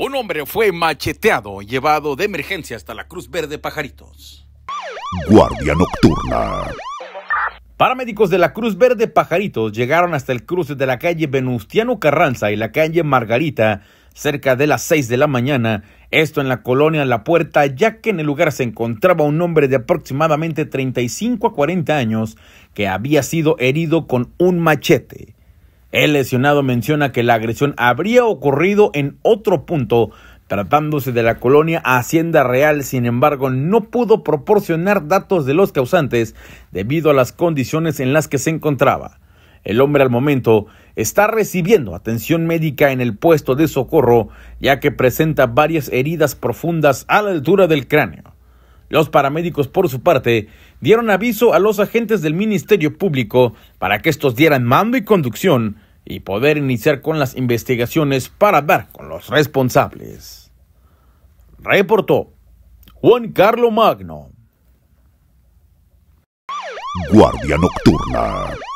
Un hombre fue macheteado, y llevado de emergencia hasta la Cruz Verde Pajaritos. Guardia Nocturna. Paramédicos de la Cruz Verde Pajaritos llegaron hasta el cruce de la calle Venustiano Carranza y la calle Margarita cerca de las 6 de la mañana, esto en la colonia La Puerta, ya que en el lugar se encontraba un hombre de aproximadamente 35 a 40 años que había sido herido con un machete. El lesionado menciona que la agresión habría ocurrido en otro punto, tratándose de la colonia Hacienda Real, sin embargo, no pudo proporcionar datos de los causantes debido a las condiciones en las que se encontraba. El hombre al momento está recibiendo atención médica en el puesto de socorro, ya que presenta varias heridas profundas a la altura del cráneo. Los paramédicos, por su parte, dieron aviso a los agentes del Ministerio Público para que estos dieran mando y conducción y poder iniciar con las investigaciones para ver con los responsables. Reportó Juan Carlos Magno. Guardia Nocturna.